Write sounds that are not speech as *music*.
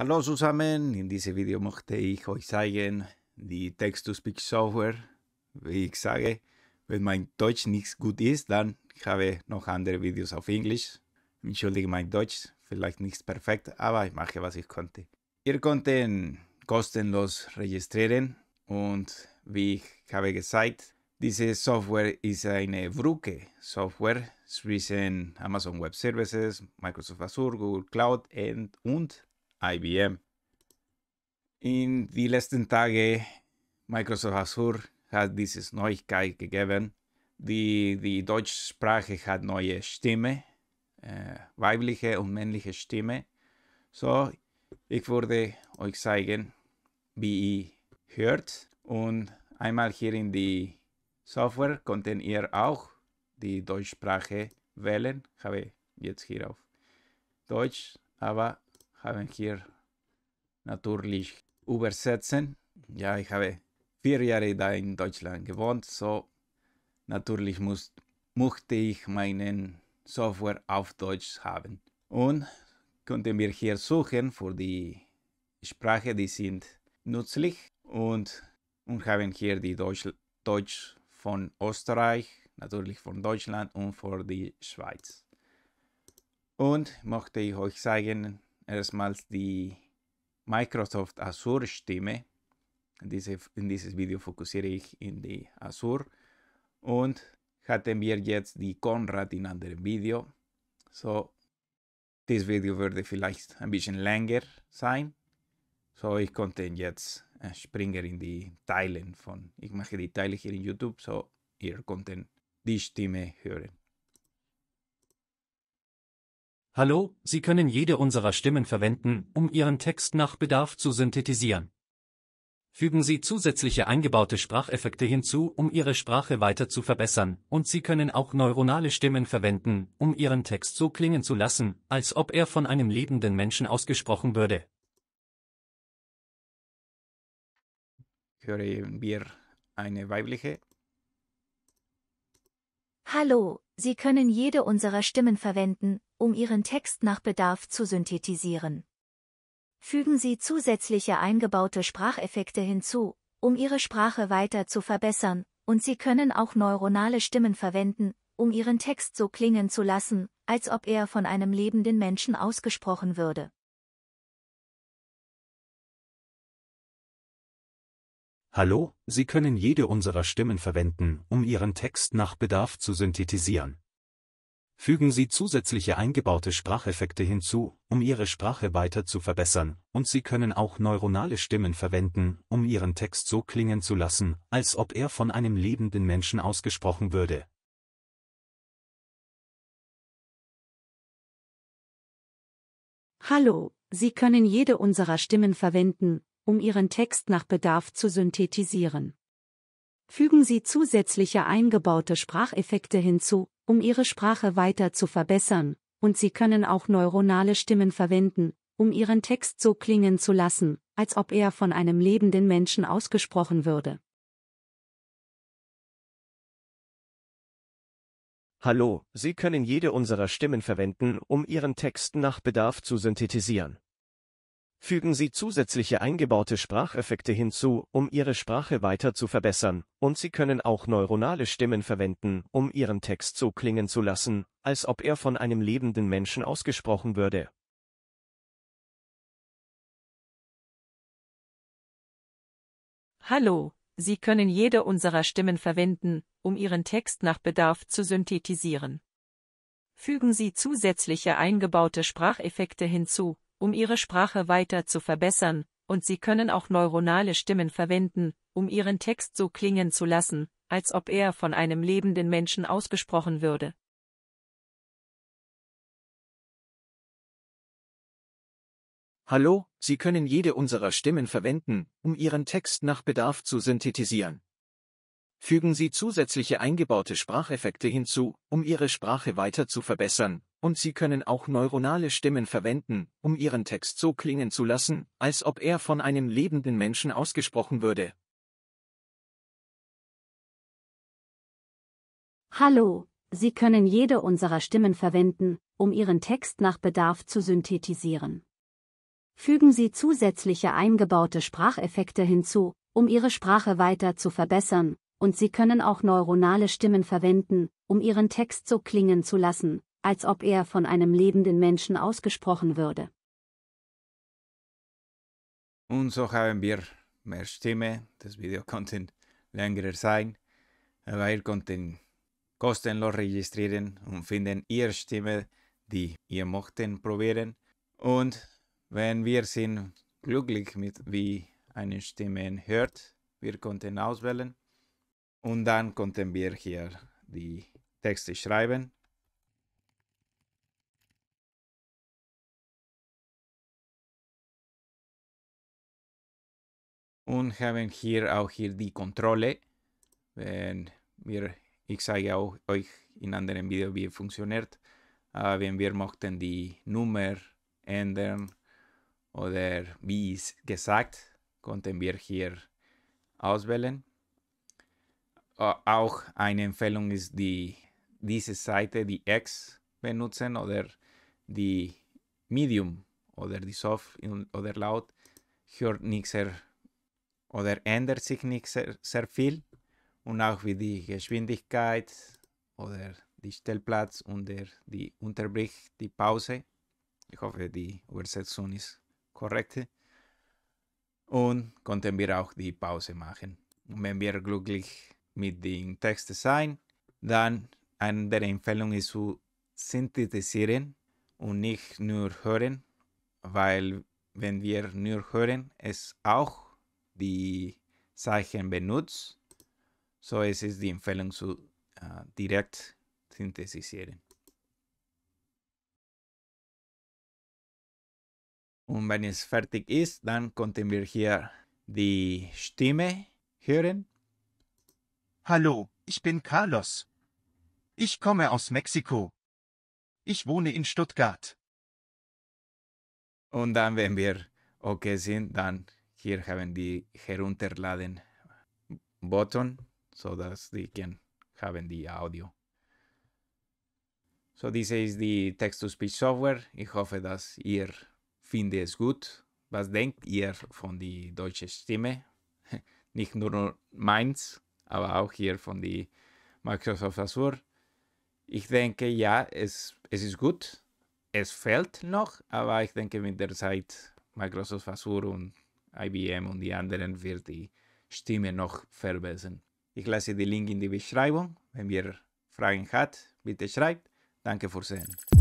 Hallo zusammen, in diesem Video möchte ich euch zeigen die Text-to-Speech-Software. Wie ich sage, wenn mein Deutsch nicht gut ist, dann habe ich noch andere Videos auf Englisch. Entschuldige mein Deutsch, vielleicht nicht perfekt, aber ich mache, was ich konnte. Ihr könnt kostenlos registrieren und wie ich habe gesagt, diese Software ist eine Brücke Software zwischen Amazon Web Services, Microsoft Azure, Google Cloud und, und IBM. In die letzten Tage Microsoft Azure hat diese Neuigkeit gegeben. Die, die Deutschsprache hat neue Stimme, äh, weibliche und männliche Stimme. So, ich würde euch zeigen, wie ihr hört. Und einmal hier in die Software konnten ihr auch die Deutschsprache wählen. Habe jetzt hier auf Deutsch, aber haben hier natürlich übersetzen. Ja, ich habe vier Jahre da in Deutschland gewohnt, so natürlich muss, musste ich meinen Software auf Deutsch haben. Und konnten wir hier suchen für die Sprache, die sind nützlich und, und haben hier die Deutsch, Deutsch von Österreich, natürlich von Deutschland und von der Schweiz. Und möchte ich euch zeigen, erstmals die Microsoft Azure Stimme. In, diese, in dieses Video fokussiere ich in die Azure. Und hatten wir jetzt die Konrad in anderen Video. So, dieses Video würde vielleicht ein bisschen länger sein. So, ich konnte jetzt eh, springen in die Teilen von, ich mache die Teile hier in YouTube, so ihr könnt die Stimme hören. Hallo, Sie können jede unserer Stimmen verwenden, um Ihren Text nach Bedarf zu synthetisieren. Fügen Sie zusätzliche eingebaute Spracheffekte hinzu, um Ihre Sprache weiter zu verbessern, und Sie können auch neuronale Stimmen verwenden, um Ihren Text so klingen zu lassen, als ob er von einem lebenden Menschen ausgesprochen würde. Hören wir eine weibliche Hallo, Sie können jede unserer Stimmen verwenden, um Ihren Text nach Bedarf zu synthetisieren. Fügen Sie zusätzliche eingebaute Spracheffekte hinzu, um Ihre Sprache weiter zu verbessern, und Sie können auch neuronale Stimmen verwenden, um Ihren Text so klingen zu lassen, als ob er von einem lebenden Menschen ausgesprochen würde. Hallo, Sie können jede unserer Stimmen verwenden, um Ihren Text nach Bedarf zu synthetisieren. Fügen Sie zusätzliche eingebaute Spracheffekte hinzu, um Ihre Sprache weiter zu verbessern, und Sie können auch neuronale Stimmen verwenden, um Ihren Text so klingen zu lassen, als ob er von einem lebenden Menschen ausgesprochen würde. Hallo, Sie können jede unserer Stimmen verwenden, um Ihren Text nach Bedarf zu synthetisieren. Fügen Sie zusätzliche eingebaute Spracheffekte hinzu, um Ihre Sprache weiter zu verbessern, und Sie können auch neuronale Stimmen verwenden, um Ihren Text so klingen zu lassen, als ob er von einem lebenden Menschen ausgesprochen würde. Hallo, Sie können jede unserer Stimmen verwenden, um Ihren Text nach Bedarf zu synthetisieren. Fügen Sie zusätzliche eingebaute Spracheffekte hinzu, um Ihre Sprache weiter zu verbessern, und Sie können auch neuronale Stimmen verwenden, um Ihren Text so klingen zu lassen, als ob er von einem lebenden Menschen ausgesprochen würde. Hallo, Sie können jede unserer Stimmen verwenden, um Ihren Text nach Bedarf zu synthetisieren. Fügen Sie zusätzliche eingebaute Spracheffekte hinzu, um ihre Sprache weiter zu verbessern, und sie können auch neuronale Stimmen verwenden, um ihren Text so klingen zu lassen, als ob er von einem lebenden Menschen ausgesprochen würde. Hallo, Sie können jede unserer Stimmen verwenden, um Ihren Text nach Bedarf zu synthetisieren. Fügen Sie zusätzliche eingebaute Spracheffekte hinzu, um Ihre Sprache weiter zu verbessern, und Sie können auch neuronale Stimmen verwenden, um Ihren Text so klingen zu lassen, als ob er von einem lebenden Menschen ausgesprochen würde. Hallo, Sie können jede unserer Stimmen verwenden, um Ihren Text nach Bedarf zu synthetisieren. Fügen Sie zusätzliche eingebaute Spracheffekte hinzu, um Ihre Sprache weiter zu verbessern, und Sie können auch neuronale Stimmen verwenden, um Ihren Text so klingen zu lassen, als ob er von einem lebenden Menschen ausgesprochen würde. Und so haben wir mehr Stimme, das Video *laughs* konnte länger sein, aber ihr könnt kostenlos registrieren und finden ihr Stimme, die ihr möchten probieren. Und wenn wir sind glücklich mit wie eine Stimme hört, wir konnten auswählen und dann konnten wir hier die Texte schreiben und haben hier auch hier die Kontrolle. Wenn wir, ich zeige auch euch in anderen Videos, wie es funktioniert. Äh, wenn wir möchten die Nummer ändern oder wie es gesagt, konnten wir hier auswählen. Äh, auch eine Empfehlung ist die diese Seite, die X benutzen oder die Medium oder die Soft oder Laut hört nichts sehr oder ändert sich nicht sehr, sehr viel und auch wie die Geschwindigkeit oder die Stellplatz und die Unterbrich, die Pause. Ich hoffe, die Übersetzung ist korrekt. Und konnten wir auch die Pause machen. Und wenn wir glücklich mit den Texten sein, dann eine der Empfehlung ist zu synthetisieren und nicht nur hören, weil wenn wir nur hören, es auch die Zeichen benutzt. So es ist die Empfehlung zu uh, ah, direkt synthetisieren. Und wenn es fertig ist, dann konnten wir hier die Stimme hören. Hallo, ich bin Carlos. Ich komme aus Mexiko. Ich wohne in Stuttgart. Und dann, wenn wir okay sind, dann here having the herunterladen button so that they can having the audio. So this is the text-to-speech software. Ich hoffe, dass ihr finde es gut. Was denkt ihr von der deutschen Stimme? *laughs* Nicht nur meins, aber auch hier von die Microsoft Azure. Ich denke, ja, es, es ist gut. Es fehlt noch, aber ich denke, mit der Zeit Microsoft Azure und IBM und die anderen wird die Stimme noch verbessern. Ich lasse den Link in die Beschreibung. Wenn ihr Fragen habt, bitte schreibt. Danke fürs Sehen.